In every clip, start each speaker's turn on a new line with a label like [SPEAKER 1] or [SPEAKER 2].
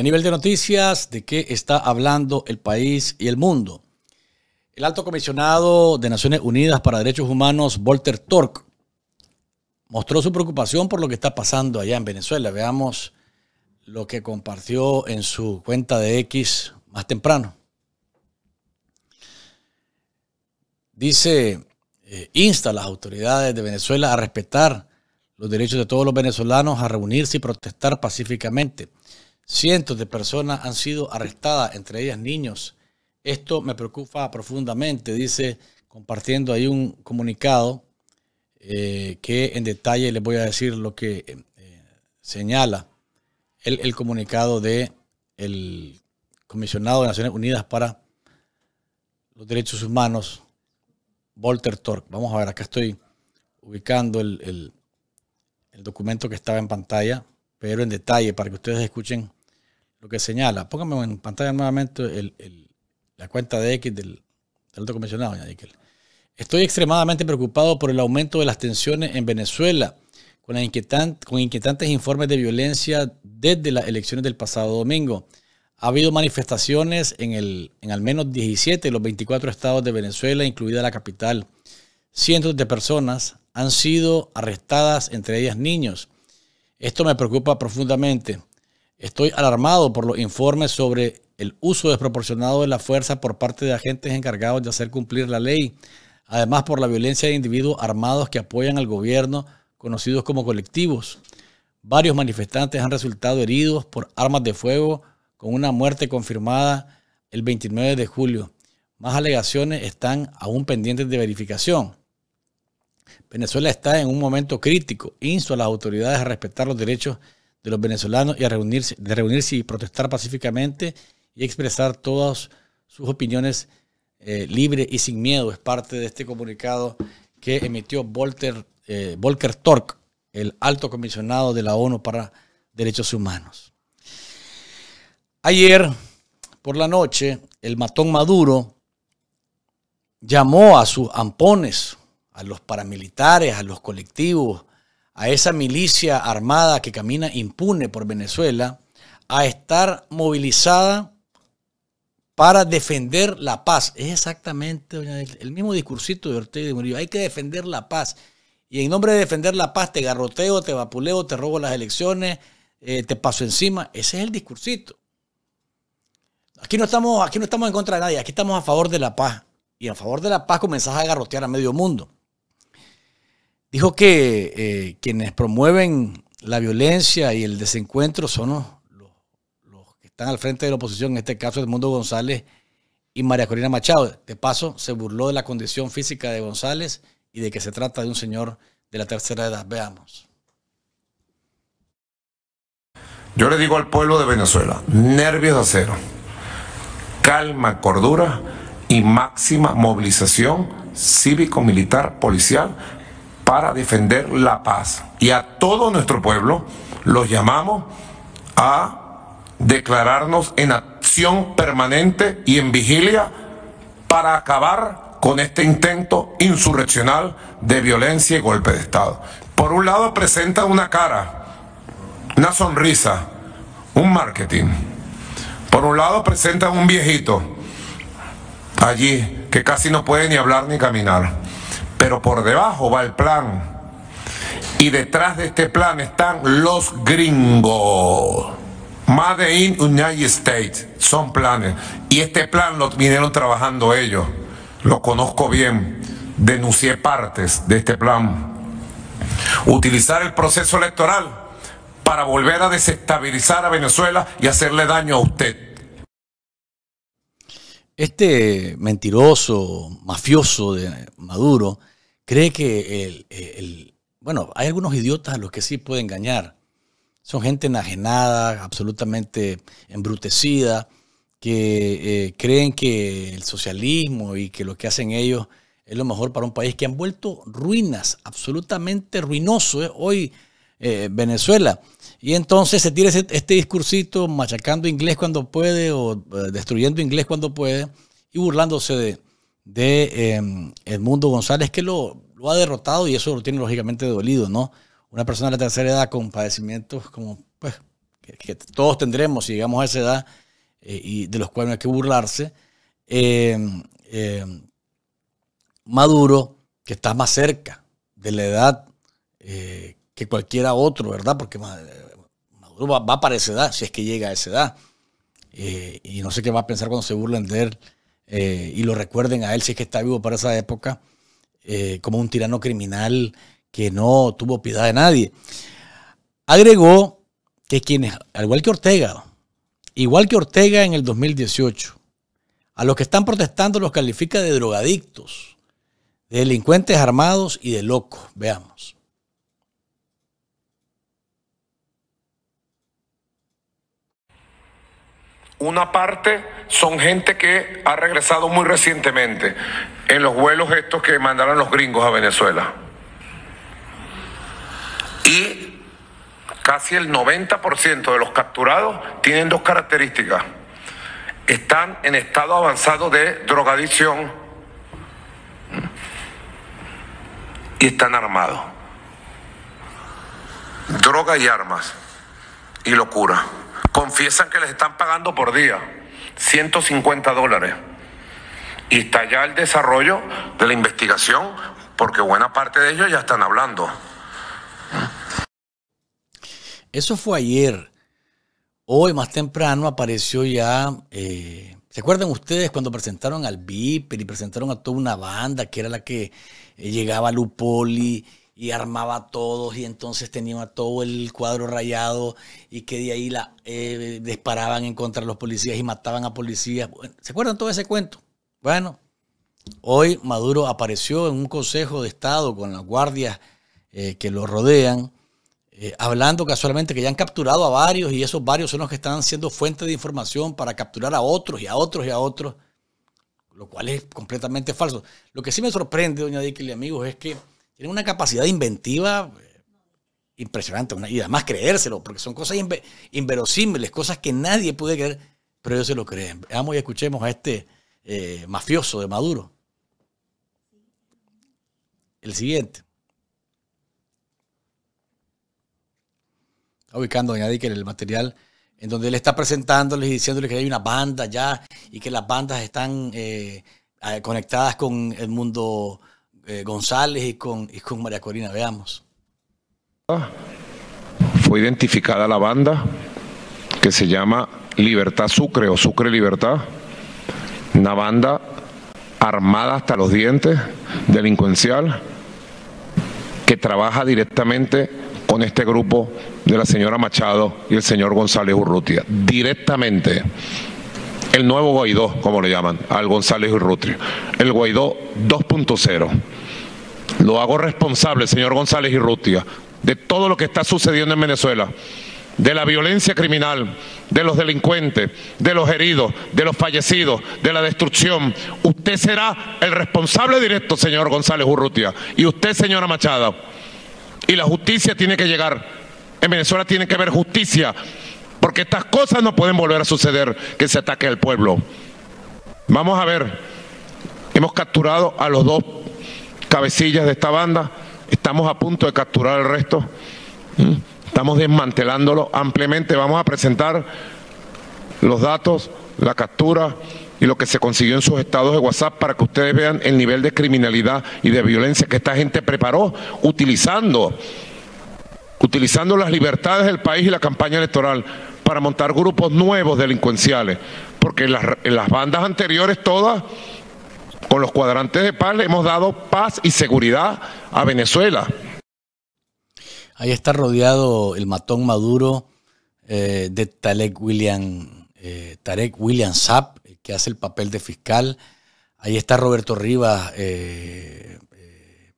[SPEAKER 1] a nivel de noticias, ¿de qué está hablando el país y el mundo? El alto comisionado de Naciones Unidas para Derechos Humanos, Walter Tork, mostró su preocupación por lo que está pasando allá en Venezuela. Veamos lo que compartió en su cuenta de X más temprano. Dice, eh, insta a las autoridades de Venezuela a respetar los derechos de todos los venezolanos a reunirse y protestar pacíficamente. Cientos de personas han sido arrestadas, entre ellas niños. Esto me preocupa profundamente, dice, compartiendo ahí un comunicado eh, que en detalle les voy a decir lo que eh, señala el, comunicado de el comisionado de Naciones Unidas para los Derechos Humanos, Walter Torque. Vamos a ver, acá estoy ubicando el documento que estaba en pantalla, pero en detalle para que ustedes escuchen lo que señala, póngame en pantalla nuevamente la cuenta de X del, del alto comisionado, doña Estoy extremadamente preocupado por el aumento de las tensiones en Venezuela, con, con inquietantes informes de violencia desde las elecciones del pasado domingo. Ha habido manifestaciones en, el, en al menos 17 de los 24 estados de Venezuela, incluida la capital. Cientos de personas han sido arrestadas, entre ellas niños. Esto me preocupa profundamente. Estoy alarmado por los informes sobre el uso desproporcionado de la fuerza por parte de agentes encargados de hacer cumplir la ley, además por la violencia de individuos armados que apoyan al gobierno, conocidos como colectivos. Varios manifestantes han resultado heridos por armas de fuego, con una muerte confirmada el 29 de julio. Más alegaciones están aún pendientes de verificación. Venezuela está en un momento crítico. Insto a las autoridades a respetar los derechos de los venezolanos y a reunirse, de reunirse y protestar pacíficamente y expresar todas sus opiniones eh, libres y sin miedo. Es parte de este comunicado que emitió Volker, eh, Volker Tork, el alto comisionado de la ONU para Derechos Humanos. Ayer por la noche, el matón Maduro llamó a sus ampones, a los paramilitares, a los colectivos, a esa milicia armada que camina impune por Venezuela a estar movilizada para defender la paz. Es exactamente el mismo discursito de Ortega y de Murillo. Hay que defender la paz. Y en nombre de defender la paz te garroteo, te vapuleo, te robo las elecciones, eh, te paso encima. Ese es el discursito. Aquí no, estamos, aquí no estamos en contra de nadie, aquí estamos a favor de la paz. Y a favor de la paz comenzás a garrotear a medio mundo. Dijo que eh, quienes promueven la violencia y el desencuentro son los, los, que están al frente de la oposición, en este caso Edmundo González y María Corina Machado. De paso, se burló de la condición física de González y de que se trata de un señor de la tercera edad. Veamos.
[SPEAKER 2] Yo le digo al pueblo de Venezuela, nervios de acero, calma, cordura y máxima movilización cívico, militar, policial para defender la paz. Y a todo nuestro pueblo los llamamos a declararnos en acción permanente y en vigilia para acabar con este intento insurreccional de violencia y golpe de Estado. Por un lado presenta una cara, una sonrisa, un marketing. Por un lado presenta un viejito allí que casi no puede ni hablar ni caminar pero por debajo va el plan. Y detrás de este plan están los gringos. Made in United States. Son planes. Y este plan lo vinieron trabajando ellos. Lo conozco bien. Denuncié partes de este plan. Utilizar el proceso electoral para volver a desestabilizar a Venezuela y hacerle daño a usted.
[SPEAKER 1] Este mentiroso, mafioso de Maduro cree que el, Bueno, hay algunos idiotas a los que sí puede engañar. Son gente enajenada, absolutamente embrutecida, que eh, creen que el socialismo y que lo que hacen ellos es lo mejor para un país que han vuelto ruinas, absolutamente ruinoso eh, hoy eh, Venezuela. Y entonces se tira este discursito machacando inglés cuando puede o destruyendo inglés cuando puede y burlándose de, de em, Edmundo González, que lo, ha derrotado y eso lo tiene lógicamente dolido, ¿no? Una persona de la tercera edad con padecimientos como, pues, que, todos tendremos si llegamos a esa edad eh, y de los cuales no hay que burlarse. Em, em, Maduro, que está más cerca de la edad eh, que cualquiera otro, ¿verdad? Porque Maduro va, va, para esa edad, si es que llega a esa edad. Eh, y no sé qué va a pensar cuando se burlen de él eh, y lo recuerden a él si es que está vivo para esa época, eh, como un tirano criminal que no tuvo piedad de nadie. Agregó que quienes, al igual que Ortega, igual que Ortega en el 2018, a los que están protestando los califica de drogadictos, de delincuentes armados y de locos. Veamos.
[SPEAKER 2] Una parte son gente que ha regresado muy recientemente en los vuelos estos que mandaron los gringos a Venezuela. Y casi el 90% de los capturados tienen dos características. Están en estado avanzado de drogadicción y están armados. Droga y armas y locura confiesan que les están pagando por día 150 dólares. Y está ya el desarrollo de la investigación porque buena parte de ellos ya están hablando.
[SPEAKER 1] Eso fue ayer. Hoy más temprano apareció ya... Eh, ¿Se acuerdan ustedes cuando presentaron al Viper y presentaron a toda una banda que era la que eh, llegaba Lupoli y armaba todos y entonces tenía todo el cuadro rayado y que de ahí la, eh, disparaban en contra de los policías y mataban a policías. ¿Se acuerdan todo ese cuento? Bueno, hoy Maduro apareció en un consejo de Estado con las guardias eh, que lo rodean, eh, hablando casualmente que ya han capturado a varios y esos varios son los que están siendo fuente de información para capturar a otros y a otros y a otros, lo cual es completamente falso. Lo que sí me sorprende, doña Dick y amigos, es que tienen una capacidad inventiva eh, impresionante, y además creérselo, porque son cosas inverosímiles, cosas que nadie puede creer, pero ellos se lo creen. Veamos y escuchemos a este eh, mafioso de Maduro. El siguiente. Está ubicando a que el material en donde él está presentándoles y diciéndoles que hay una banda ya y que las bandas están eh, conectadas con el mundo eh, González y con, y con María Corina. Veamos.
[SPEAKER 2] Fue identificada la banda que se llama Libertad Sucre o Sucre Libertad, una banda armada hasta los dientes, delincuencial, que trabaja directamente con este grupo de la señora Machado y el señor González Urrutia. Directamente. El nuevo Guaidó, como le llaman, al González Urrutia. El Guaidó 2.0. Lo hago responsable, señor González Urrutia, de todo lo que está sucediendo en Venezuela, de la violencia criminal, de los delincuentes, de los heridos, de los fallecidos, de la destrucción. Usted será el responsable directo, señor González Urrutia, y usted, señora Machada. Y la justicia tiene que llegar. En Venezuela tiene que haber justicia, porque estas cosas no pueden volver a suceder, que se ataque al pueblo. Vamos a ver, hemos capturado a los dos cabecillas de esta banda, estamos a punto de capturar el resto, mm. estamos desmantelándolo ampliamente, vamos a presentar los datos, la captura y lo que se consiguió en sus estados de WhatsApp para que ustedes vean el nivel de criminalidad y de violencia que esta gente preparó utilizando utilizando las libertades del país y la campaña electoral para montar grupos nuevos delincuenciales, porque las, las bandas anteriores todas con los cuadrantes de paz le hemos dado paz y seguridad a Venezuela.
[SPEAKER 1] Ahí está rodeado el matón Maduro eh, de eh, Tarek William, eh, William Saab, que hace el papel de fiscal. Ahí está Roberto Rivas, eh,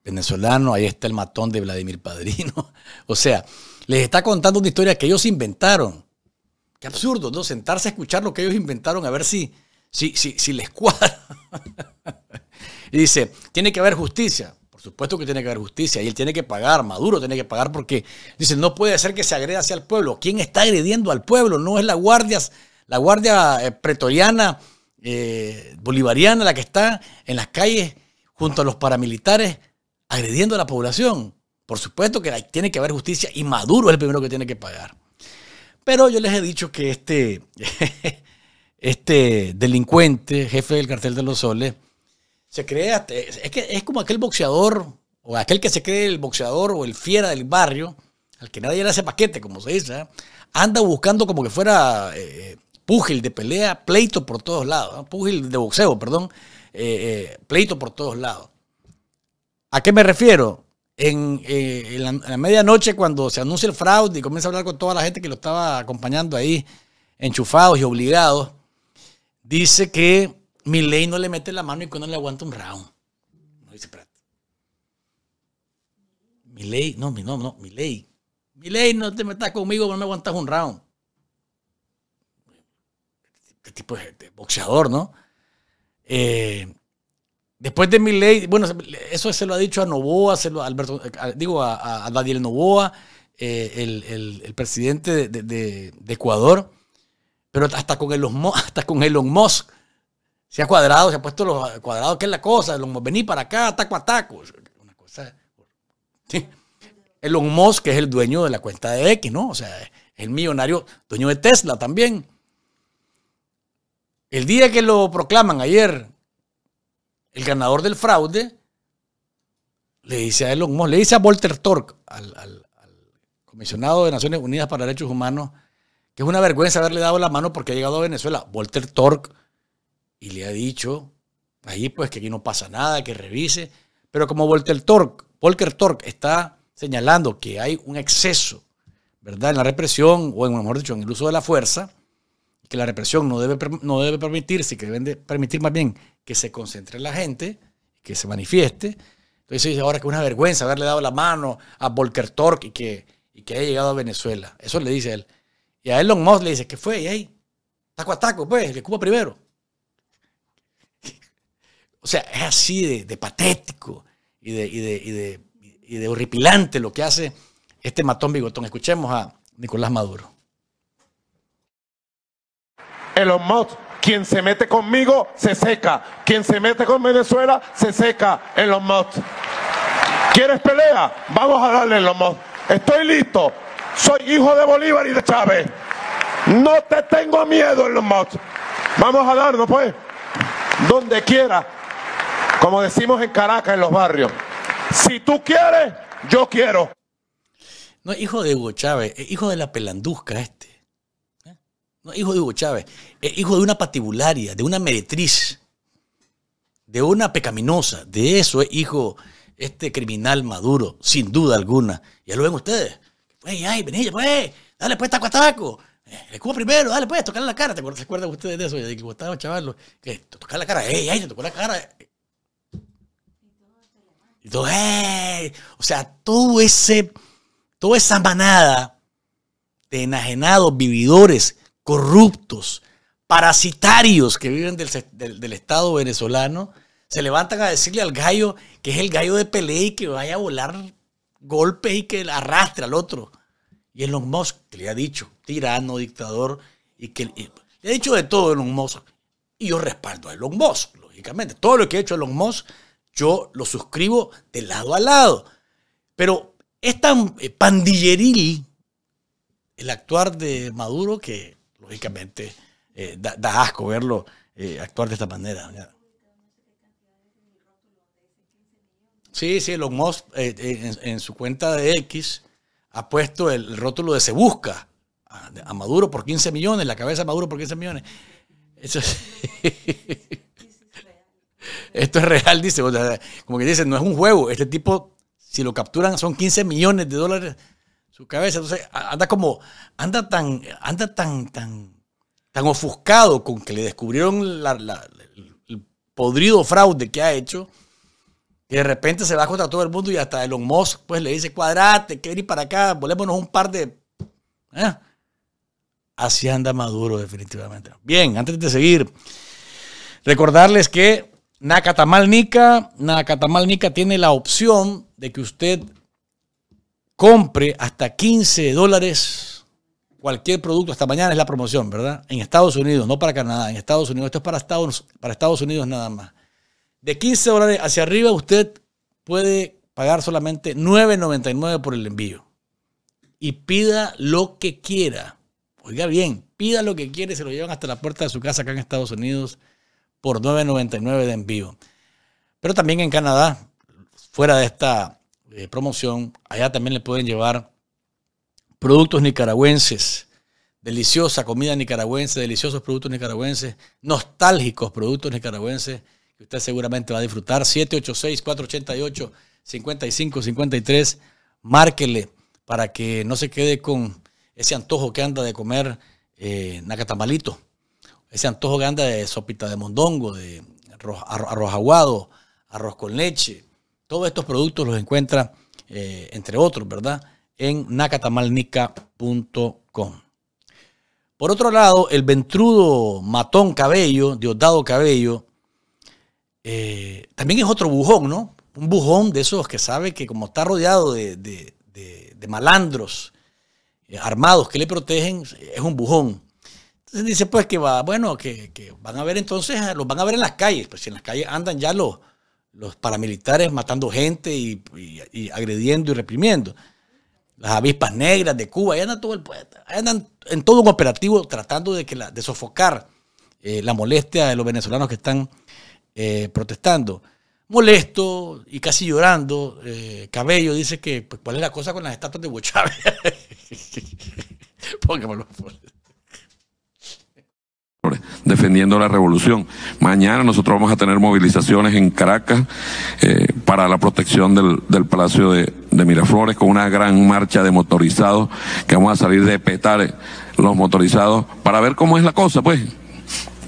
[SPEAKER 1] venezolano. Ahí está el matón de Vladimir Padrino. o sea, les está contando una historia que ellos inventaron. Qué absurdo, ¿no? Sentarse a escuchar lo que ellos inventaron, a ver si, si, si, les cuadra. y dice, tiene que haber justicia. Por supuesto que tiene que haber justicia. Y él tiene que pagar, Maduro tiene que pagar porque, dice, no puede ser que se agreda hacia el pueblo. ¿Quién está agrediendo al pueblo? No es la guardia, la guardia eh, pretoriana, eh, bolivariana, la que está en las calles junto a los paramilitares agrediendo a la población. Por supuesto que tiene que haber justicia y Maduro es el primero que tiene que pagar. Pero yo les he dicho que este, este delincuente, jefe del cartel de los soles, se cree, es que es como aquel boxeador, o aquel que se cree el boxeador o el fiera del barrio, al que nadie le hace paquete, como se dice, ¿eh? anda buscando como que fuera eh, pugil de pelea, pleito por todos lados, ¿eh? pugil de boxeo, perdón, pleito por todos lados. ¿A qué me refiero? En, en, la, medianoche, cuando se anuncia el fraude y comienza a hablar con toda la gente que lo estaba acompañando ahí, enchufados y obligados, dice que mi ley no le mete la mano y que uno le aguanta un round. No Mi ley, no, mi no, no, ley. Mi ley, no te metas conmigo, no me aguantas un round. Este tipo de, boxeador, ¿no? Eh, después de mi ley, bueno, eso se lo ha dicho a Novoa, se Alberto, eh, digo, a, a, Daniel Novoa, eh, el, presidente de, de Ecuador pero hasta con Elon, Musk se ha cuadrado, se ha puesto los cuadrados, que es la cosa, Elon Musk, vení para acá, taco a taco. Una Elon Musk, que es el dueño de la cuenta de X, ¿no? O sea, es el millonario, dueño de Tesla también. El día que lo proclaman ayer, el ganador del fraude, le dice a Elon Musk, le dice a Walter Torque, al comisionado de Naciones Unidas para Derechos Humanos, que es una vergüenza haberle dado la mano porque ha llegado a Venezuela. Volker Torque y le ha dicho ahí pues que aquí no pasa nada, que revise. Pero como Volker Torque, Volker Torque está señalando que hay un exceso, ¿verdad? En la represión, o en, mejor dicho, en el uso de la fuerza, que la represión no debe, no debe permitirse, que deben permitir más bien que se concentre la gente, que se manifieste. Entonces dice ahora que es una vergüenza haberle dado la mano a Volker Torque y que, y que haya llegado a Venezuela. Eso le dice él. Y a Elon Musk le dice, que fue? Y ahí, taco a taco, pues, el que Cuba primero. o sea, es así de, patético y de, horripilante lo que hace este matón bigotón. Escuchemos a Nicolás Maduro. Elon Musk quien se mete conmigo se
[SPEAKER 2] seca. Quien se mete con Venezuela se seca Elon Musk ¿Quieres pelea? Vamos a darle el los Estoy listo. Soy hijo de Bolívar y de Chávez. No te tengo miedo en los Vamos a darnos, pues, donde quiera, como decimos en Caracas, en los barrios. Si tú
[SPEAKER 1] quieres, yo quiero. No es hijo de Hugo Chávez, es eh, hijo de la pelanduzca este. ¿Eh? No es hijo de Hugo Chávez, es eh, hijo de una patibularia, de una meretriz, de una pecaminosa. De eso es hijo este criminal maduro, sin duda alguna. Ya lo ven ustedes. ¡Ey, ay, venilla, pues. Dale, pues, taco a taco. Eh, el Cuba primero, dale, pues, tocar la cara. ¿Te acuerdas, ¿Se acuerdan ustedes de eso? De que estaban chavalos. Que
[SPEAKER 3] tocar la cara, ey, ay, te tocó la
[SPEAKER 1] cara. Y todo, ey. O sea, todo ese, toda esa manada de enajenados, vividores, corruptos, parasitarios que viven del, Estado venezolano, se levantan a decirle al gallo que es el gallo de Peley y que vaya a volar golpe y que arrastre al otro. Y Elon Musk, que le ha dicho, tirano, dictador, y que le ha dicho de todo Elon Musk. Y yo respaldo a Elon Musk, lógicamente. Todo lo que ha hecho Elon Musk, yo lo suscribo de lado a lado. Pero es tan eh, pandilleril el actuar de Maduro que, lógicamente, eh, da, asco verlo eh, actuar de esta manera. Sí, sí, Elon eh, eh, en, su cuenta de X ha puesto el rótulo de se busca a, Maduro por 15 millones, la cabeza de Maduro por 15 millones. esto es real, dice. como que dice, no es un juego. Este tipo, si lo capturan, son 15 millones de dólares su cabeza. Entonces, anda como, anda tan, anda tan, tan, tan ofuscado con que le descubrieron el podrido fraude que ha hecho y de repente se va contra todo el mundo y hasta Elon Musk pues le dice, cuadrate, que ir para acá, volémonos un par de... ¿Eh? Así anda Maduro definitivamente. Bien, antes de seguir, recordarles que Nacatamal Nica, tiene la opción de que usted compre hasta 15 dólares cualquier producto. Hasta mañana es la promoción, ¿verdad? En Estados Unidos, no para Canadá. En Estados Unidos, esto es para Estados, para Estados Unidos nada más. De 15 dólares hacia arriba, usted puede pagar solamente 9.99 por el envío. Y pida lo que quiera. Oiga bien, pida lo que quiere, se lo llevan hasta la puerta de su casa acá en Estados Unidos por 9.99 de envío. Pero también en Canadá, fuera de esta eh, promoción, allá también le pueden llevar productos nicaragüenses, deliciosa comida nicaragüense, deliciosos productos nicaragüenses, nostálgicos productos nicaragüenses que usted seguramente va a disfrutar. 786-488-5553. Márquele para que no se quede con ese antojo que anda de comer eh, nacatamalito, ese antojo que anda de sopita de mondongo, de arroz, aguado, arroz con leche. Todos estos productos los encuentra, eh, entre otros, ¿verdad? En nacatamalnica.com. Por otro lado, el ventrudo matón cabello, Diosdado Cabello, eh, también es otro bujón, ¿no? Un bujón de esos que sabe que como está rodeado de, malandros eh, armados que le protegen, es un bujón. Entonces dice pues que va, bueno, que, van a ver entonces, eh, los van a ver en las calles, pues si en las calles andan ya los, los paramilitares matando gente y, agrediendo y reprimiendo. Las avispas negras de Cuba, ahí andan todo el andan en todo un operativo tratando de, que de sofocar la molestia de los venezolanos que están eh, protestando. Molesto y casi llorando, eh, Cabello dice que, pues, ¿cuál es la cosa con las estatuas de Hugo
[SPEAKER 4] defendiendo la revolución. Mañana nosotros vamos a tener movilizaciones en Caracas eh, para la protección del, Palacio de, de, Miraflores con una gran marcha de motorizados que vamos a salir de petar los motorizados para ver cómo es la cosa, pues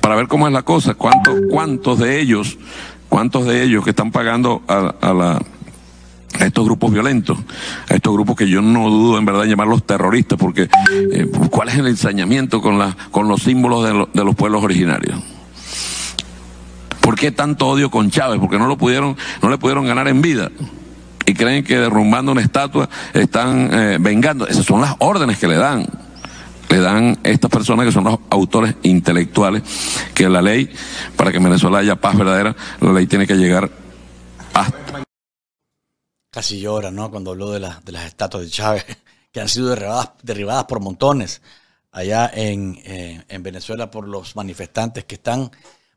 [SPEAKER 4] para ver cómo es la cosa, cuántos, cuántos de ellos, cuántos de ellos que están pagando a, estos grupos violentos, a estos grupos que yo no dudo en verdad en llamarlos terroristas, porque eh, ¿cuál es el ensañamiento con, con los símbolos de, los pueblos originarios? ¿Por qué tanto odio con Chávez? Porque no lo pudieron, no le pudieron ganar en vida. Y creen que derrumbando una estatua están eh, vengando. Esas son las órdenes que le dan le dan estas personas que son los autores intelectuales, que la ley, para que en Venezuela haya paz verdadera, la ley tiene que llegar a
[SPEAKER 1] Casi llora, ¿no? Cuando habló de, de las estatuas de Chávez, que han sido derribadas, por montones allá eh, en, Venezuela por los manifestantes que están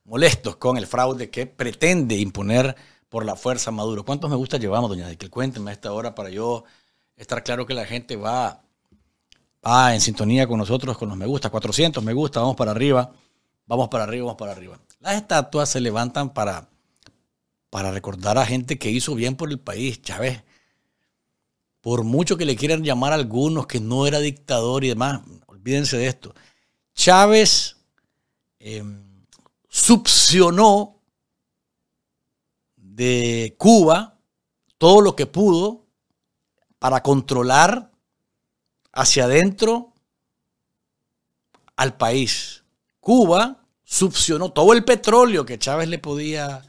[SPEAKER 1] molestos con el fraude que pretende imponer por la fuerza Maduro. ¿Cuántos me gusta llevamos, doña Que Cuénteme a esta hora para yo estar claro que la gente va Ah, en sintonía con nosotros, con los me gusta, 400 me gusta, vamos para arriba, vamos para arriba, vamos para arriba. Las estatuas se levantan para, para recordar a gente que hizo bien por el país, Chávez. Por mucho que le quieran llamar a algunos que no era dictador y demás, olvídense de esto. Chávez eh, de Cuba todo lo que pudo para controlar hacia adentro al país. Cuba succionó todo el petróleo que Chávez le podía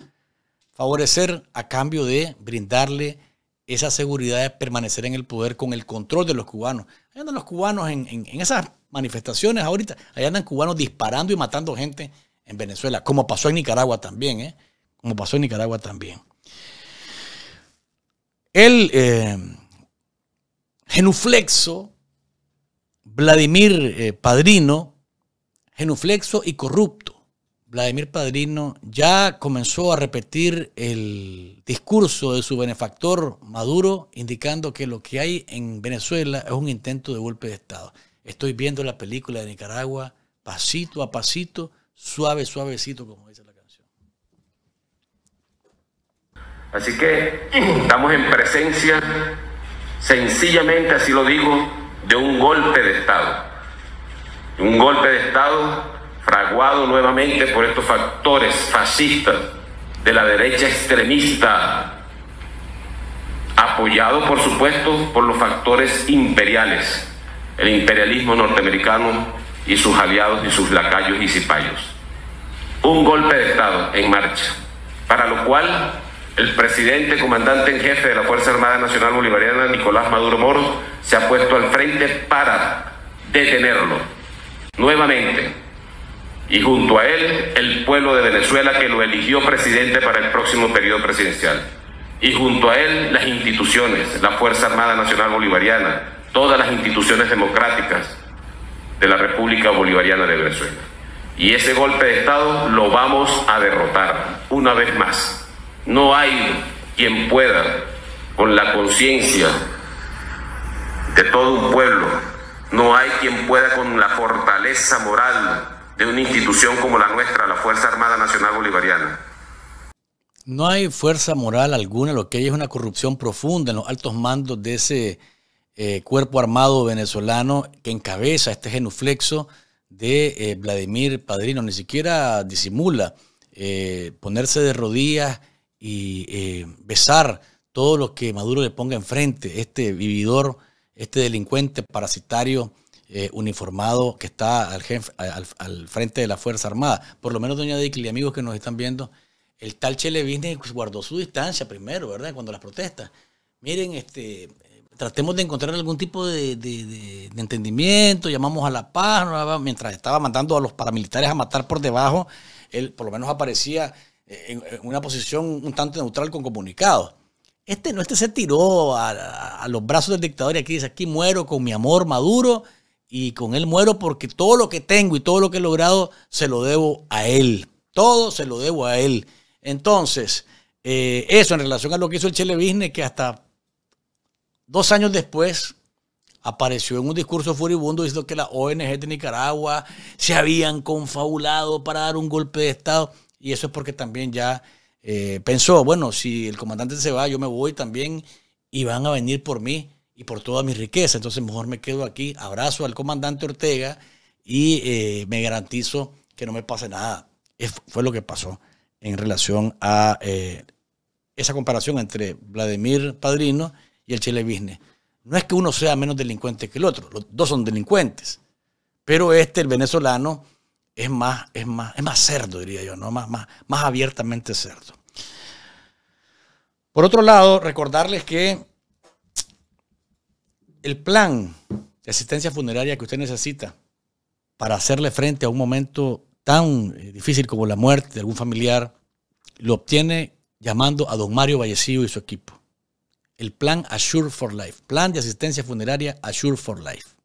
[SPEAKER 1] favorecer a cambio de brindarle esa seguridad de permanecer en el poder con el control de los cubanos. Ahí andan los cubanos en, esas manifestaciones ahorita, ahí andan cubanos disparando y matando gente en Venezuela, como pasó en Nicaragua también, ¿eh? como pasó en Nicaragua también. El eh, genuflexo Vladimir eh, Padrino, genuflexo y corrupto. Vladimir Padrino ya comenzó a repetir el discurso de su benefactor Maduro, indicando que lo que hay en Venezuela es un intento de golpe de Estado. Estoy viendo la película de Nicaragua pasito a pasito, suave, suavecito, como dice la canción.
[SPEAKER 5] Así que estamos en presencia, sencillamente así lo digo, de un golpe de Estado. Un golpe de Estado fraguado nuevamente por estos factores fascistas de la derecha extremista, apoyado por supuesto por los factores imperiales, el imperialismo norteamericano y sus aliados y sus lacayos y cipayos. Un golpe de Estado en marcha, para lo cual el presidente, comandante en jefe de la Fuerza Armada Nacional Bolivariana, Nicolás Maduro Moros, se ha puesto al frente para detenerlo nuevamente. Y junto a él, el pueblo de Venezuela que lo eligió presidente para el próximo periodo presidencial. Y junto a él, las instituciones, la Fuerza Armada Nacional Bolivariana, todas las instituciones democráticas de la República Bolivariana de Venezuela. Y ese golpe de Estado lo vamos a derrotar una vez más. No hay quien pueda, con la conciencia de todo un pueblo, no hay quien pueda con la fortaleza moral de una institución como la nuestra, la Fuerza Armada Nacional Bolivariana.
[SPEAKER 1] No hay fuerza moral alguna, lo que hay es una corrupción profunda en los altos mandos de ese eh, cuerpo armado venezolano que encabeza este genuflexo de eh, Vladimir Padrino, ni siquiera disimula eh, ponerse de rodillas y eh, besar todo lo que Maduro le ponga enfrente, este vividor, este delincuente parasitario eh, uniformado que está al, al, frente de la Fuerza Armada. Por lo menos, doña Dickley y amigos que nos están viendo, el tal Chelevine pues, guardó su distancia primero, ¿verdad? Cuando las protestas. Miren, este, tratemos de encontrar algún tipo de, de, entendimiento, llamamos a la paz, mientras estaba mandando a los paramilitares a matar por debajo, él por lo menos aparecía en, una posición un tanto neutral con comunicados. Este no, este se tiró a, los brazos del dictador y aquí dice, aquí muero con mi amor maduro y con él muero porque todo lo que tengo y todo lo que he logrado se lo debo a él. Todo se lo debo a él. Entonces, eh, eso en relación a lo que hizo el Bisne, que hasta dos años después apareció en un discurso furibundo diciendo que la ONG de Nicaragua se habían confabulado para dar un golpe de Estado. Y eso es porque también ya eh, pensó, bueno, si el comandante se va, yo me voy también y van a venir por mí y por toda mi riqueza. Entonces mejor me quedo aquí, abrazo al comandante Ortega y eh, me garantizo que no me pase nada. Es, fue lo que pasó en relación a eh, esa comparación entre Vladimir Padrino y el Chile Business. No es que uno sea menos delincuente que el otro, los dos son delincuentes, pero este, el venezolano, es más, es más, es más cerdo, diría yo, ¿no? Más, más, abiertamente cerdo. Por otro lado, recordarles que el plan de asistencia funeraria que usted necesita para hacerle frente a un momento tan eh, difícil como la muerte de algún familiar, lo obtiene llamando a don Mario Vallecillo y su equipo. El plan Assure for Life, plan de asistencia funeraria Assure for Life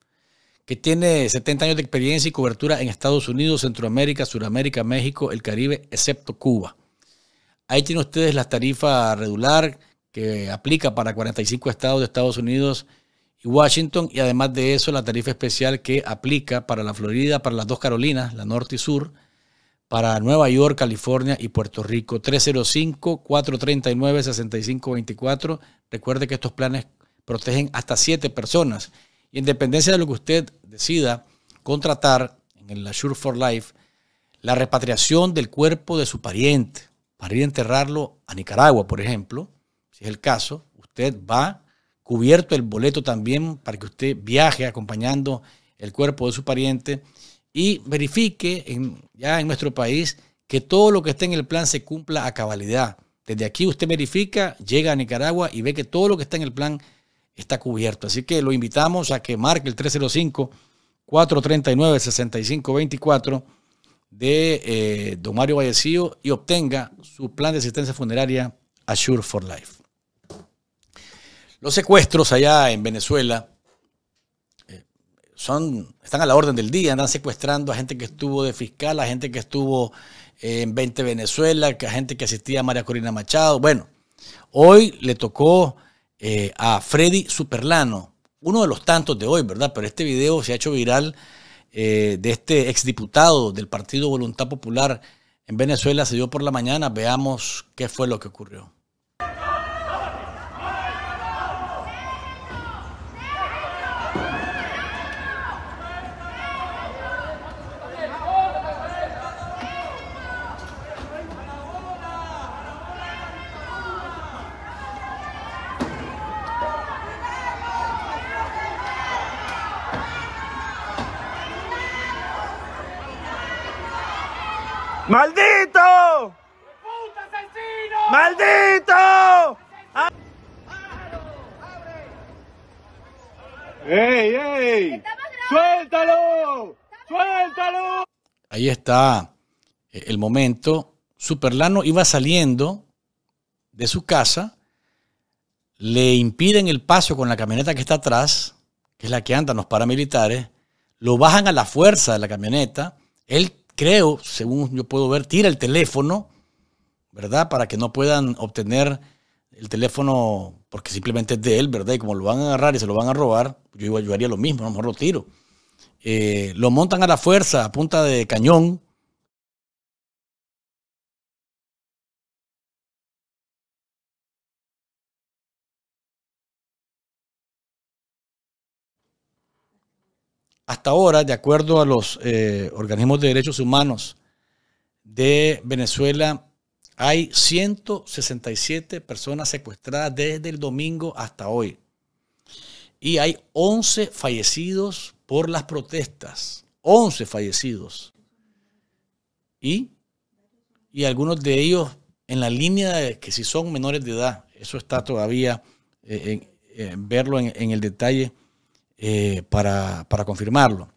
[SPEAKER 1] que tiene 70 años de experiencia y cobertura en Estados Unidos, Centroamérica, Sudamérica, México, el Caribe, excepto Cuba. Ahí tienen ustedes la tarifa regular que aplica para 45 estados de Estados Unidos y Washington, y además de eso la tarifa especial que aplica para la Florida, para las dos Carolinas, la norte y sur, para Nueva York, California y Puerto Rico. 305-439-6524. Recuerde que estos planes protegen hasta 7 personas y en dependencia de lo que usted decida contratar en el Sure for Life, la repatriación del cuerpo de su pariente para ir a enterrarlo a Nicaragua, por ejemplo, si es el caso, usted va cubierto el boleto también para que usted viaje acompañando el cuerpo de su pariente y verifique ya en nuestro país que todo lo que está en el plan se cumpla a cabalidad. Desde aquí usted verifica, llega a Nicaragua y ve que todo lo que está en el plan está cubierto. Así que lo invitamos a que marque el 305-439-6524 de eh, Don Mario Vallecillo y obtenga su plan de asistencia funeraria Assure for Life. Los secuestros allá en Venezuela eh, son, están a la orden del día, andan secuestrando a gente que estuvo de fiscal, a gente que estuvo en 20 Venezuela, a gente que asistía a María Corina Machado. Bueno, hoy le tocó eh, a Freddy Superlano, uno de los tantos de hoy, ¿verdad? Pero este video se ha hecho viral eh, de este exdiputado del Partido Voluntad Popular en Venezuela, se dio por la mañana. Veamos qué fue lo que ocurrió.
[SPEAKER 6] ¡Maldito! ¡Maldito! ¡Ey, ey! ¡Suéltalo! ¡Suéltalo!
[SPEAKER 1] Ahí está eh, el momento. Superlano iba saliendo de su casa. Le impiden el paso con la camioneta que está atrás, que es la que andan los paramilitares. Lo bajan a la fuerza de la camioneta. Él creo, según yo puedo ver, tira el teléfono, ¿verdad? Para que no puedan obtener el teléfono porque simplemente es de él, ¿verdad? Y como lo van a agarrar y se lo van a robar, yo, yo haría lo mismo, a lo mejor lo tiro. Eh, lo montan a la fuerza, a punta de cañón, Hasta ahora, de acuerdo a los eh, organismos de derechos humanos de Venezuela, hay 167 personas secuestradas desde el domingo hasta hoy. Y hay 11 fallecidos por las protestas. 11 fallecidos. Y, algunos de ellos en la línea de que si son menores de edad. Eso está todavía eh, en, verlo en el detalle eh, para, para confirmarlo.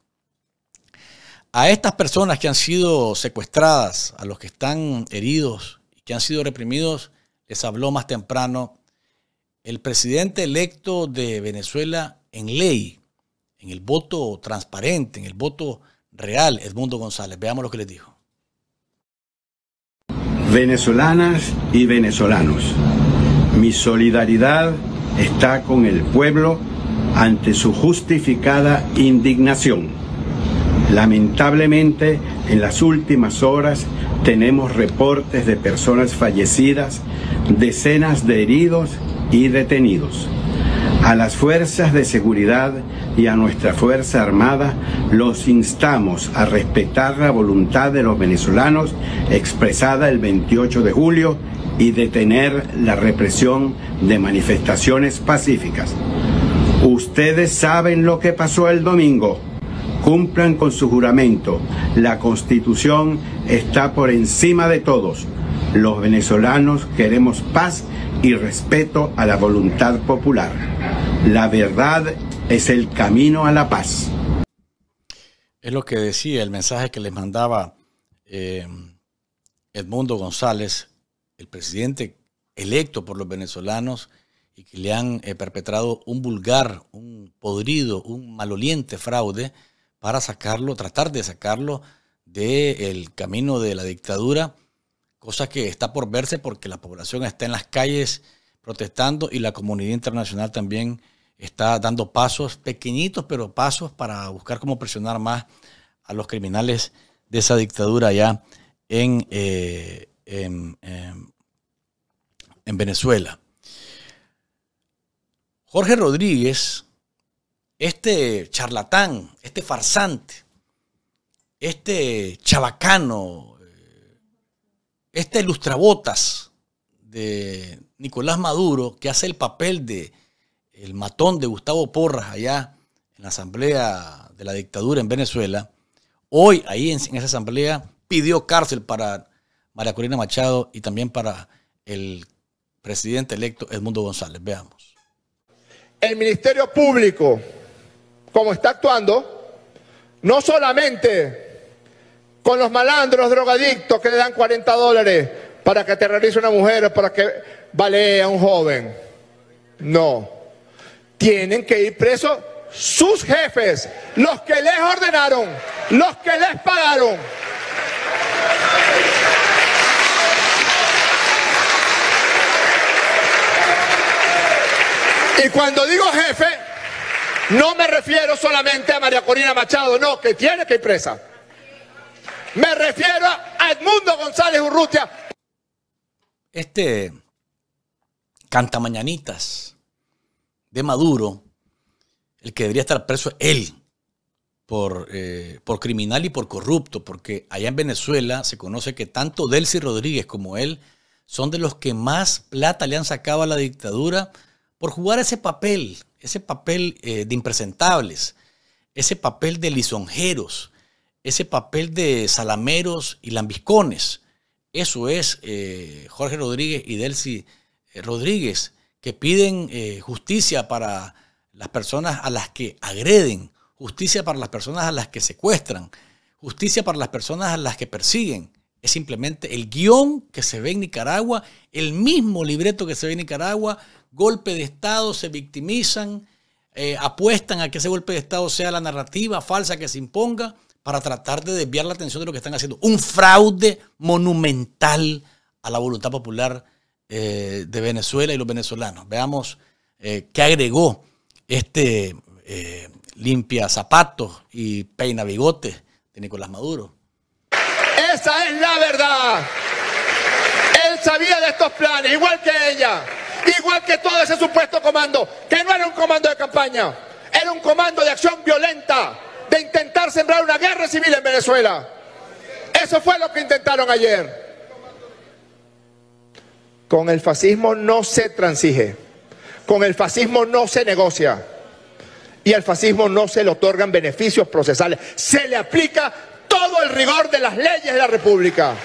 [SPEAKER 1] A estas personas que han sido secuestradas, a los que están heridos y que han sido reprimidos, les habló más temprano el presidente electo de Venezuela en ley, en el voto transparente, en el voto real, Edmundo González. Veamos lo que les dijo.
[SPEAKER 3] Venezolanas y venezolanos, mi solidaridad está con el pueblo ante su justificada indignación. Lamentablemente, en las últimas horas tenemos reportes de personas fallecidas, decenas de heridos y detenidos. A las fuerzas de seguridad y a nuestra Fuerza Armada los instamos a respetar la voluntad de los venezolanos expresada el 28 de julio y detener la represión de manifestaciones pacíficas. Ustedes saben lo que pasó el domingo. Cumplan con su juramento. La constitución está por encima de todos. Los venezolanos queremos paz y respeto a la voluntad popular. La verdad es el camino a la paz.
[SPEAKER 1] Es lo que decía el mensaje que les mandaba eh, Edmundo González, el presidente electo por los venezolanos y que le han eh, perpetrado un vulgar, un podrido, un maloliente fraude para sacarlo, tratar de sacarlo del camino de la dictadura, cosa que está por verse porque la población está en las calles protestando y la comunidad internacional también está dando pasos pequeñitos, pero pasos para buscar cómo presionar más a los criminales de esa dictadura allá en, eh, en Venezuela. Jorge Rodríguez, este charlatán, este farsante, este chabacano, eh, este lustrabotas de Nicolás Maduro, que hace el papel de el matón de Gustavo Porras allá en la asamblea de la dictadura en Venezuela, hoy ahí en, en esa asamblea pidió cárcel para María Corina Machado y también para el presidente electo Edmundo González. Veamos
[SPEAKER 6] el Ministerio Público, como está actuando, no solamente con los malandros drogadictos que le dan 40 dólares para que aterrorice a una mujer o para que balee a un joven. No. Tienen que ir presos sus jefes, los que les ordenaron, los que les pagaron. Y cuando digo jefe, no me refiero solamente a María Corina Machado, no, que tiene que ir presa. Me refiero a Edmundo González Urrutia.
[SPEAKER 1] Este cantamañanitas de Maduro, el que debería estar preso es él, por, eh, por criminal y por corrupto, porque allá en Venezuela se conoce que tanto Delcy Rodríguez como él son de los que más plata le han sacado a la dictadura por jugar ese papel, ese papel eh, de impresentables, ese papel de lisonjeros, ese papel de salameros y lambiscones. Eso es eh, Jorge Rodríguez y Delcy eh, Rodríguez, que piden justicia para las personas a las que agreden, justicia para las personas a las que secuestran, justicia para las personas a las que persiguen. Es simplemente el guión que se ve en Nicaragua, el mismo libreto que se ve en Nicaragua, golpe de Estado, se victimizan, eh, apuestan a que ese golpe de Estado sea la narrativa falsa que se imponga para tratar de desviar la atención de lo que están haciendo. Un fraude monumental a la voluntad popular eh, de Venezuela y los venezolanos. Veamos eh, qué agregó este limpia zapatos y peina bigotes de Nicolás Maduro.
[SPEAKER 6] Esa es la verdad. Él sabía de estos planes, igual que ella, igual que todo ese supuesto comando, que no era un comando de campaña, era un comando de acción violenta, de intentar sembrar una guerra civil en Venezuela. Eso fue lo que intentaron ayer. Con el fascismo no se transige, con el fascismo no se negocia y al fascismo no se le otorgan beneficios procesales, se le aplica todo el rigor de las leyes de la República.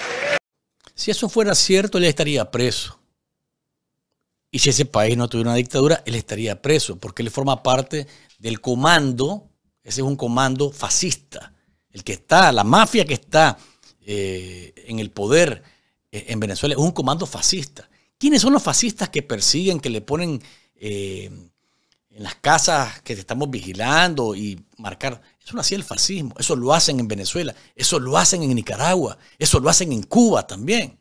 [SPEAKER 1] Si eso fuera cierto, él estaría preso. Y si ese país no tuviera una dictadura, él estaría preso, porque él forma parte del comando, ese es un comando fascista, el que está, la mafia que está eh, en el poder eh, en Venezuela, es un comando fascista. ¿Quiénes son los fascistas que persiguen, que le ponen eh, en las casas que estamos vigilando y marcar? Eso no hacía el fascismo, eso lo hacen en Venezuela, eso lo hacen en Nicaragua, eso lo hacen en Cuba también.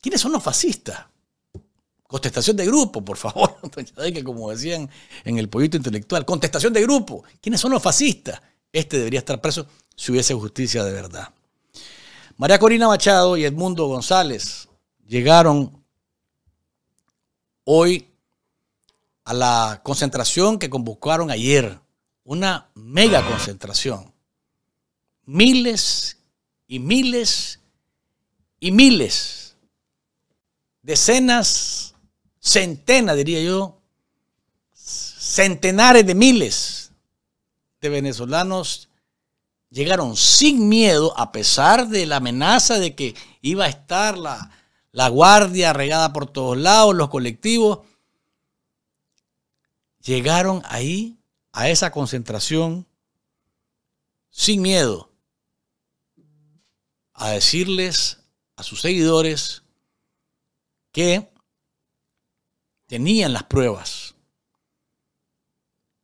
[SPEAKER 1] ¿Quiénes son los fascistas? Contestación de grupo, por favor. que como decían en el pollito intelectual, contestación de grupo. ¿Quiénes son los fascistas? Este debería estar preso si hubiese justicia de verdad. María Corina Machado y Edmundo González llegaron hoy a la concentración que convocaron ayer una mega concentración. Miles y miles y miles, decenas, centenas, diría yo, centenares de miles de venezolanos llegaron sin miedo, a pesar de la amenaza de que iba a estar la, la guardia regada por todos lados, los colectivos, llegaron ahí a esa concentración sin miedo a decirles a sus seguidores que tenían las pruebas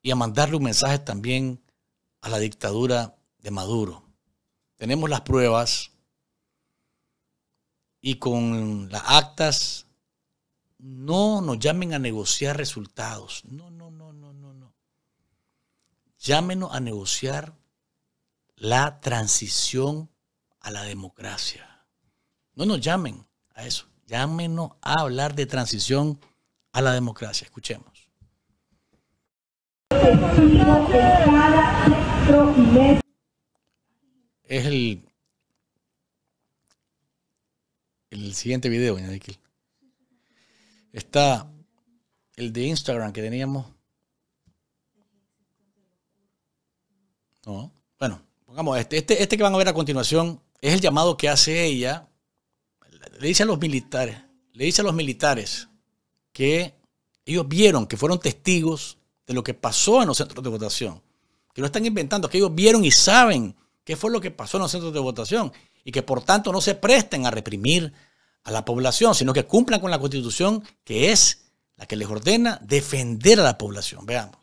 [SPEAKER 1] y a mandarle un mensaje también a la dictadura de Maduro. Tenemos las pruebas y con las actas no nos llamen a negociar resultados. Llámenos a negociar la transición a la democracia. No nos llamen a eso. Llámenos a hablar de transición a la democracia. Escuchemos. Es el, siguiente video, Está el de Instagram que teníamos Bueno, pongamos este, este, este, que van a ver a continuación es el llamado que hace ella, le dice a los militares, le dice a los militares que ellos vieron, que fueron testigos de lo que pasó en los centros de votación, que lo están inventando, que ellos vieron y saben qué fue lo que pasó en los centros de votación y que por tanto no se presten a reprimir a la población, sino que cumplan con la constitución que es la que les ordena defender a la población. Veamos.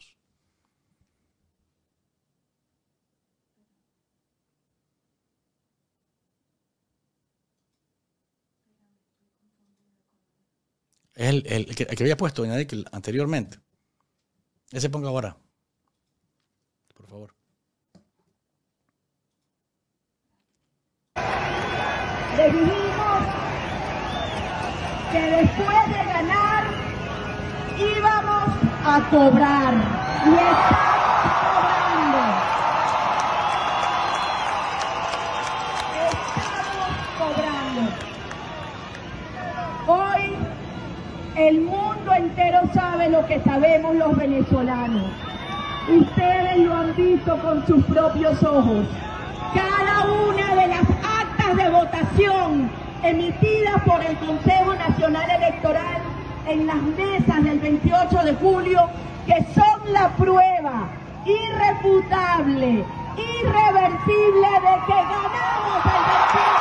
[SPEAKER 1] Es el, el, que, había puesto en que anteriormente. Ese ponga ahora. Por favor.
[SPEAKER 7] Le que después de ganar íbamos a cobrar. El mundo entero sabe lo que sabemos los venezolanos. Ustedes lo han visto con sus propios ojos. Cada una de las actas de votación emitidas por el Consejo Nacional Electoral en las mesas del 28 de julio, que son la prueba irrefutable, irreversible de que ganamos el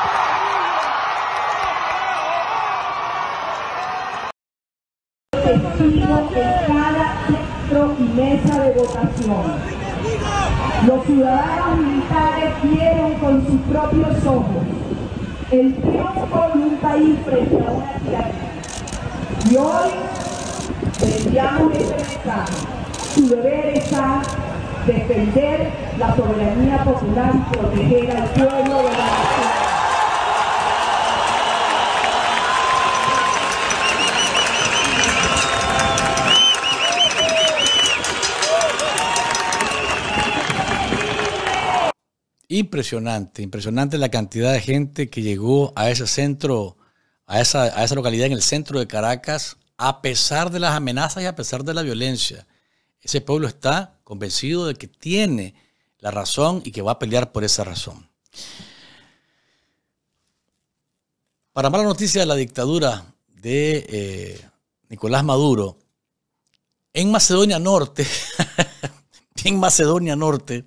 [SPEAKER 7] en cada centro y mesa de votación. Los ciudadanos militares vieron con sus propios ojos el triunfo de un país frente a una tierra. Y hoy enviamos este mensaje. Su deber está defender la soberanía popular y proteger al pueblo de la nación.
[SPEAKER 1] Impresionante, impresionante la cantidad de gente que llegó a ese centro, a esa, localidad en el centro de Caracas, a pesar de las amenazas y a pesar de la violencia. Ese pueblo está convencido de que tiene la razón y que va a pelear por esa razón. Para mala noticia de la dictadura de eh, Nicolás Maduro, en Macedonia Norte, en Macedonia Norte,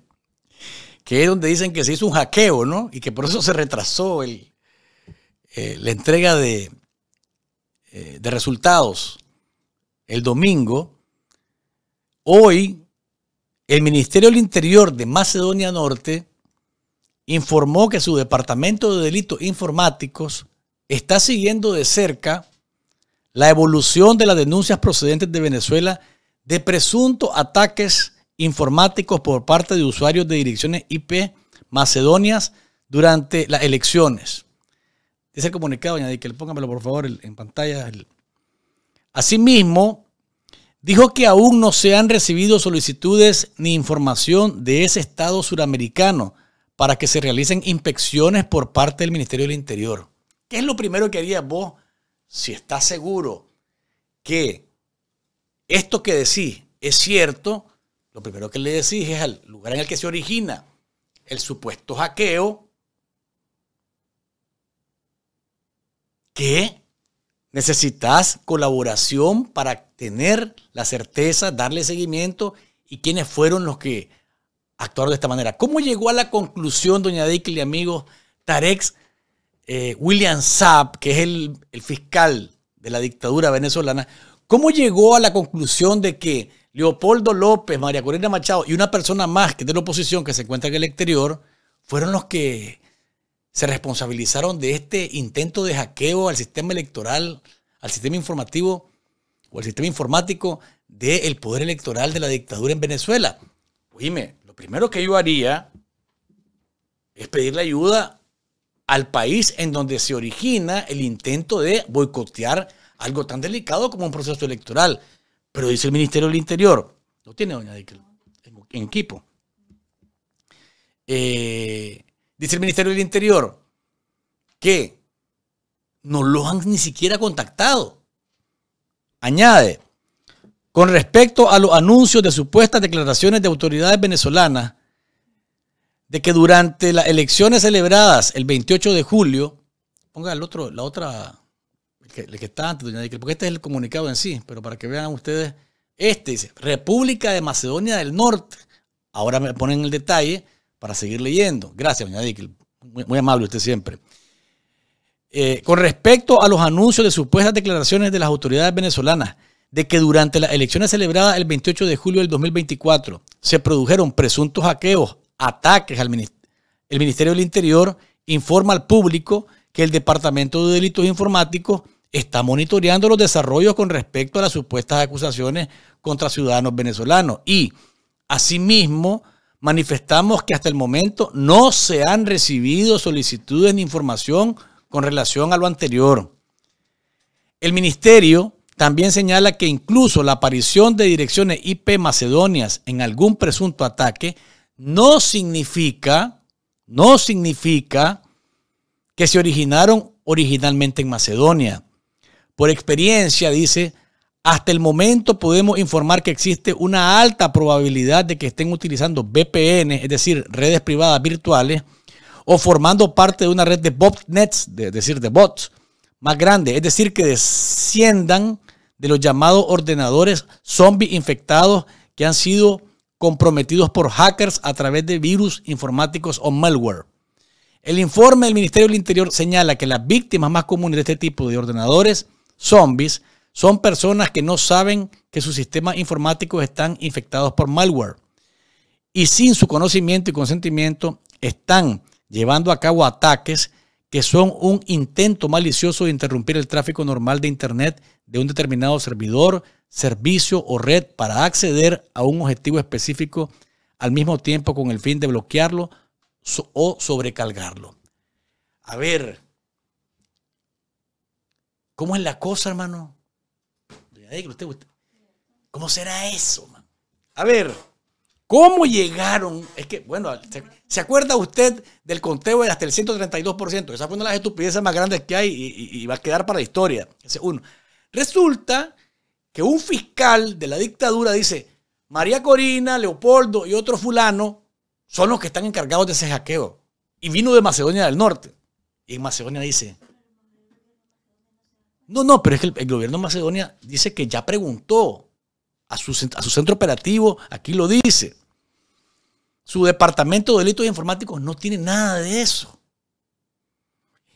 [SPEAKER 1] que es donde dicen que se hizo un hackeo, ¿no? Y que por eso se retrasó eh, la entrega de, eh, de resultados el domingo. Hoy, el Ministerio del Interior de Macedonia Norte informó que su Departamento de Delitos Informáticos está siguiendo de cerca la evolución de las denuncias procedentes de Venezuela de presuntos ataques informáticos por parte de usuarios de direcciones IP macedonias durante las elecciones. Dice el comunicado, que Dickel, póngamelo por favor en pantalla. Asimismo, dijo que aún no se han recibido solicitudes ni información de ese Estado suramericano para que se realicen inspecciones por parte del Ministerio del Interior. ¿Qué es lo primero que harías vos si estás seguro que esto que decís es cierto? Lo primero que le decís es al lugar en el que se origina el supuesto hackeo que necesitas colaboración para tener la certeza, darle seguimiento y quiénes fueron los que actuaron de esta manera. ¿Cómo llegó a la conclusión, doña Dickel y amigos, Tarex eh, William Saab, que es el fiscal de la dictadura venezolana, cómo llegó a la conclusión de que Leopoldo López, María Corina Machado y una persona más que es de la oposición que se encuentra en el exterior fueron los que se responsabilizaron de este intento de hackeo al sistema electoral, al sistema informativo o al sistema informático del poder electoral de la dictadura en Venezuela. Oíme, lo primero que yo haría es pedirle ayuda al país en donde se origina el intento de boicotear algo tan delicado como un proceso electoral. Pero dice el Ministerio del Interior, no tiene doña en equipo. Eh, dice el Ministerio del Interior que no lo han ni siquiera contactado. Añade, con respecto a los anuncios de supuestas declaraciones de autoridades venezolanas de que durante las elecciones celebradas el 28 de julio, ponga el otro, la otra que, que está antes Doña porque este es el comunicado en sí, pero para que vean ustedes, este dice, República de Macedonia del Norte. Ahora me ponen el detalle para seguir leyendo. Gracias, Doña Muy, amable usted siempre. Eh, con respecto a los anuncios de supuestas declaraciones de las autoridades venezolanas de que durante las elecciones celebradas el 28 de julio del 2024 se produjeron presuntos hackeos, ataques al el Ministerio del Interior, informa al público que el Departamento de Delitos Informáticos está monitoreando los desarrollos con respecto a las supuestas acusaciones contra ciudadanos venezolanos. Y, asimismo, manifestamos que hasta el momento no se han recibido solicitudes ni información con relación a lo anterior. El ministerio también señala que incluso la aparición de direcciones IP macedonias en algún presunto ataque no significa, no significa que se originaron originalmente en Macedonia. Por experiencia, dice, hasta el momento podemos informar que existe una alta probabilidad de que estén utilizando VPN, es decir, redes privadas virtuales, o formando parte de una red de botnets, es decir, de bots más grande, es decir, que desciendan de los llamados ordenadores zombies infectados que han sido comprometidos por hackers a través de virus informáticos o malware. El informe del Ministerio del Interior señala que las víctimas más comunes de este tipo de ordenadores zombies son personas que no saben que sus sistemas informáticos están infectados por malware y sin su conocimiento y consentimiento están llevando a cabo ataques que son un intento malicioso de interrumpir el tráfico normal de Internet de un determinado servidor, servicio o red para acceder a un objetivo específico al mismo tiempo con el fin de bloquearlo o sobrecargarlo. A ver, ¿Cómo es la cosa, hermano? ¿Cómo será eso, man? A ver, ¿cómo llegaron? Es que, bueno, ¿se, acuerda usted del conteo de hasta el 132%? Esa fue una de las estupideces más grandes que hay y, va a quedar para la historia. uno. Resulta que un fiscal de la dictadura dice, María Corina, Leopoldo y otro fulano son los que están encargados de ese hackeo. Y vino de Macedonia del Norte. Y en Macedonia dice, no, no, pero es que el, gobierno de Macedonia dice que ya preguntó a su, a su centro operativo, aquí lo dice. Su departamento de delitos informáticos no tiene nada de eso.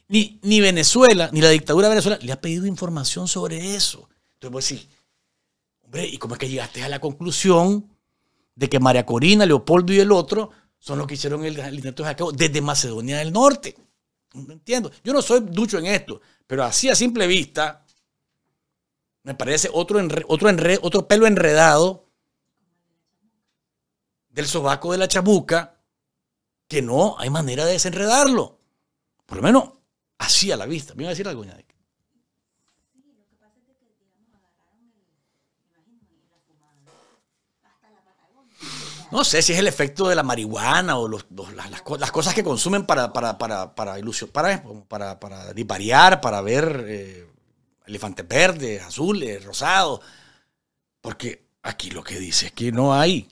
[SPEAKER 1] Ni, ni, Venezuela, ni la dictadura de Venezuela le ha pedido información sobre eso. Entonces pues sí, hombre, ¿y cómo es que llegaste a la conclusión de que María Corina, Leopoldo y el otro son los que hicieron el, de desde Macedonia del Norte? No entiendo. Yo no soy ducho en esto. Pero así a simple vista, me parece otro, otro, pelo enredado del sobaco de la chabuca que no hay manera de desenredarlo. Por lo menos así a la vista. ¿Me iba a decir algo, no sé si es el efecto de la marihuana o los, las, cosas que consumen para, para, para, para para, para, variar, para ver eh, elefantes verdes, azules, eh, rosados. Porque aquí lo que dice es que no hay.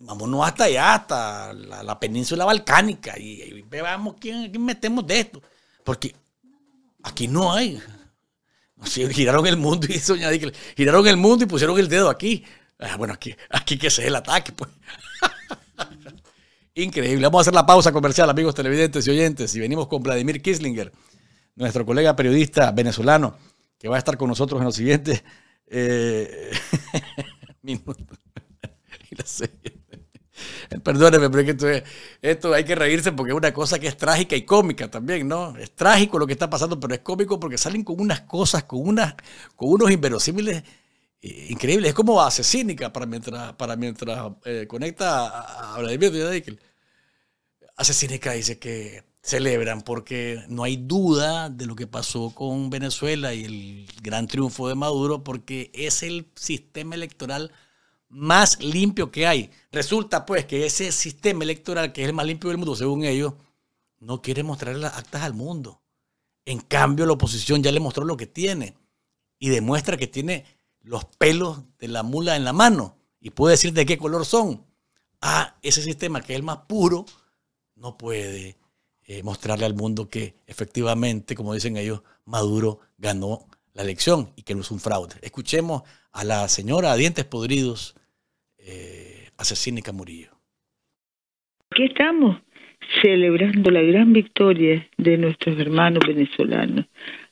[SPEAKER 1] Vámonos hasta allá, hasta la, península balcánica y, veamos quién, metemos de esto. Porque aquí no hay. giraron el mundo y giraron el mundo y pusieron el dedo aquí. Ah, bueno, aquí, aquí que se el ataque, pues. Increíble. Vamos a hacer la pausa comercial, amigos televidentes y oyentes, y venimos con Vladimir Kislinger, nuestro colega periodista venezolano, que va a estar con nosotros en los siguientes eh, minutos. Perdóneme, pero esto, esto, hay que reírse porque es una cosa que es trágica y cómica también, ¿no? Es trágico lo que está pasando, pero es cómico porque salen con unas cosas, con, unas, con unos inverosímiles increíble. Es como asesínica para mientras, para mientras eh, conecta a Vladimir Hace Asesínica dice que celebran porque no hay duda de lo que pasó con Venezuela y el gran triunfo de Maduro porque es el sistema electoral más limpio que hay. Resulta pues que ese sistema electoral que es el más limpio del mundo según ellos no quiere mostrar las actas al mundo. En cambio la oposición ya le mostró lo que tiene y demuestra que tiene los pelos de la mula en la mano y puede decir de qué color son. a ese sistema que es el más puro no puede eh, mostrarle al mundo que efectivamente, como dicen ellos, Maduro ganó la elección y que no es un fraude. Escuchemos a la señora a dientes podridos, eh, Camurillo. Murillo.
[SPEAKER 7] Aquí estamos celebrando la gran victoria de nuestros hermanos venezolanos.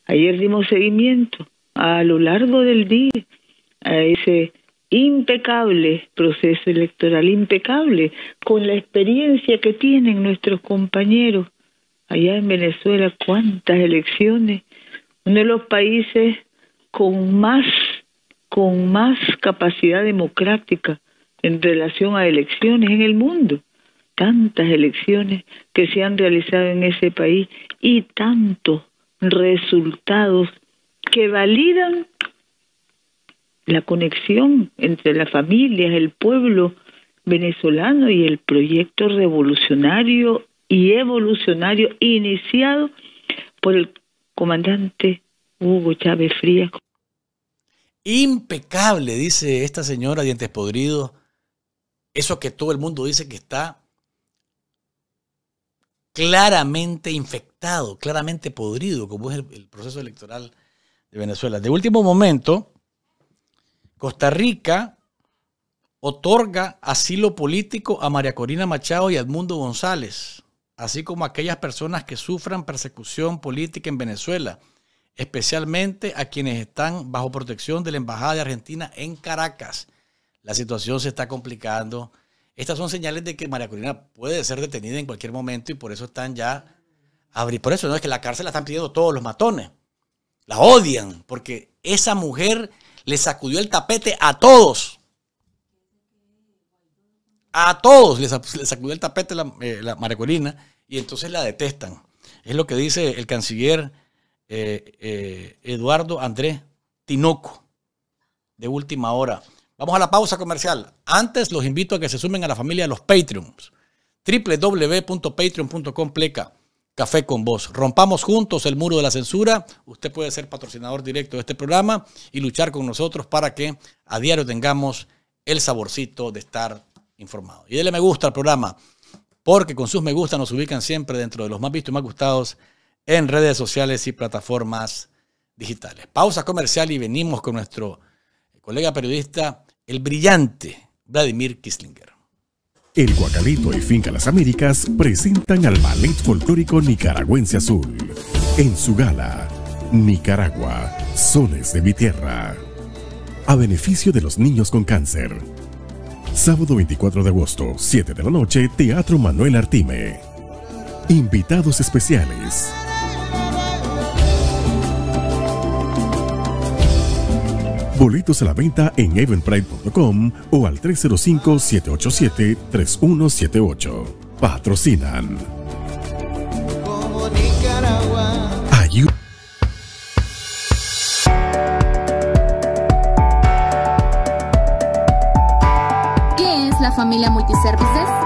[SPEAKER 7] Ayer dimos seguimiento a lo largo del día a ese impecable proceso electoral, impecable, con la experiencia que tienen nuestros compañeros. Allá en Venezuela, cuántas elecciones, uno de los países con más, con más capacidad democrática en relación a elecciones en el mundo. Tantas elecciones que se han realizado en ese país y tantos resultados que validan la conexión entre las familias, el pueblo venezolano y el proyecto revolucionario y evolucionario iniciado por el comandante Hugo Chávez Frías.
[SPEAKER 1] Impecable, dice esta señora Dientes Podridos, eso que todo el mundo dice que está claramente infectado, claramente podrido, como es el, el proceso electoral de Venezuela. De último momento, Costa Rica otorga asilo político a María Corina Machado y Edmundo González, así como a aquellas personas que sufran persecución política en Venezuela, especialmente a quienes están bajo protección de la Embajada de Argentina en Caracas. La situación se está complicando. Estas son señales de que María Corina puede ser detenida en cualquier momento y por eso están ya abrir. Por eso no es que la cárcel la están pidiendo todos los matones. La odian porque esa mujer le sacudió el tapete a todos. A todos le sacudió el tapete la, eh, la y entonces la detestan. Es lo que dice el canciller eh, eh, Eduardo Andrés Tinoco, de última hora. Vamos a la pausa comercial. Antes los invito a que se sumen a la familia de los Patreons. www.patreon.com Café con Vos. Rompamos juntos el muro de la censura. Usted puede ser patrocinador directo de este programa y luchar con nosotros para que a diario tengamos el saborcito de estar informado. Y déle me gusta al programa, porque con sus me gusta nos ubican siempre dentro de los más vistos y más gustados en redes sociales y plataformas digitales. Pausa comercial y venimos con nuestro colega periodista, el brillante Vladimir Kislinger. El Guacalito y Finca Las Américas presentan al ballet folclórico nicaragüense azul en su gala Nicaragua, Sones de mi Tierra, a beneficio de los niños con cáncer. Sábado 24 de agosto, 7 de la noche, Teatro Manuel Artime. Invitados especiales. Boletos a la venta en evenpride.com o al 305-787-3178. Patrocinan. Como
[SPEAKER 7] ¿Qué es la familia Multiservices?